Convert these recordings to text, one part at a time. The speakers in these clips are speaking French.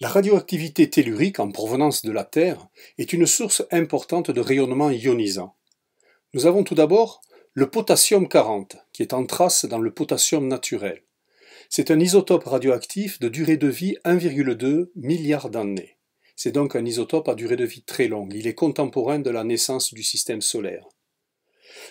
La radioactivité tellurique en provenance de la Terre est une source importante de rayonnement ionisant. Nous avons tout d'abord le potassium 40, qui est en trace dans le potassium naturel. C'est un isotope radioactif de durée de vie 1,2 milliard d'années. C'est donc un isotope à durée de vie très longue. Il est contemporain de la naissance du système solaire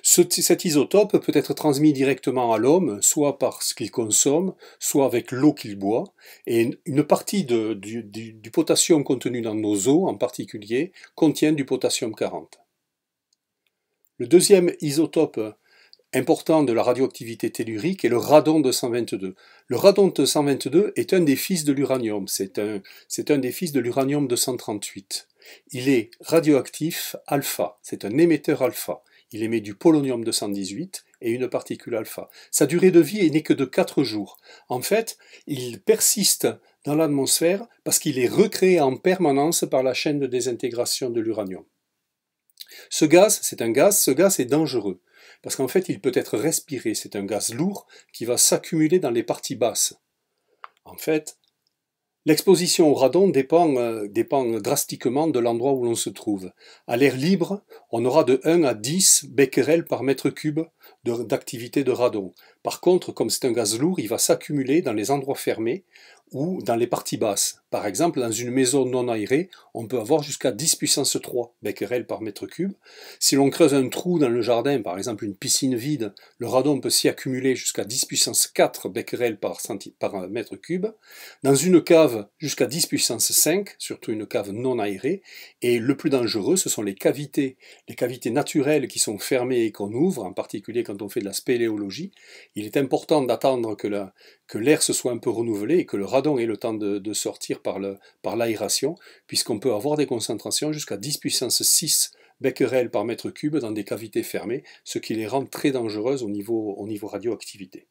cet isotope peut être transmis directement à l'homme, soit par ce qu'il consomme, soit avec l'eau qu'il boit, et une partie du, potassium contenu dans nos eaux en particulier contient du potassium 40. Le deuxième isotope important de la radioactivité tellurique est le radon 222. Le radon 222 est un des fils de l'uranium, c'est un, un, des fils de l'uranium 238. Il est radioactif alpha, c'est un émetteur alpha. Il émet du polonium 218 et une particule alpha. Sa durée de vie n'est que de 4 jours. En fait, il persiste dans l'atmosphère parce qu'il est recréé en permanence par la chaîne de désintégration de l'uranium. Ce gaz, c'est un gaz, ce gaz est dangereux parce qu'en fait, il peut être respiré. C'est un gaz lourd qui va s'accumuler dans les parties basses. En fait, L'exposition au radon dépend, euh, dépend drastiquement de l'endroit où l'on se trouve. À l'air libre, on aura de 1 à 10 becquerels par mètre cube d'activité de radon. Par contre, comme c'est un gaz lourd, il va s'accumuler dans les endroits fermés ou dans les parties basses. Par exemple, dans une maison non aérée, on peut avoir jusqu'à 10 puissance 3 becquerels par mètre cube. Si l'on creuse un trou dans le jardin, par exemple une piscine vide, le radon peut s'y accumuler jusqu'à 10 puissance 4 becquerels par, par euh, mètre cube. Dans une cave, jusqu'à 10 puissance 5, surtout une cave non aérée. Et le plus dangereux, ce sont les cavités. Les cavités naturelles qui sont fermées et qu'on ouvre, en particulier quand on fait de la spéléologie. Il est important d'attendre que l'air se soit un peu renouvelé et que le radon et le temps de, sortir par l'aération, puisqu'on peut avoir des concentrations jusqu'à 10 puissance 6 becquerels par mètre cube dans des cavités fermées, ce qui les rend très dangereuses au niveau radioactivité.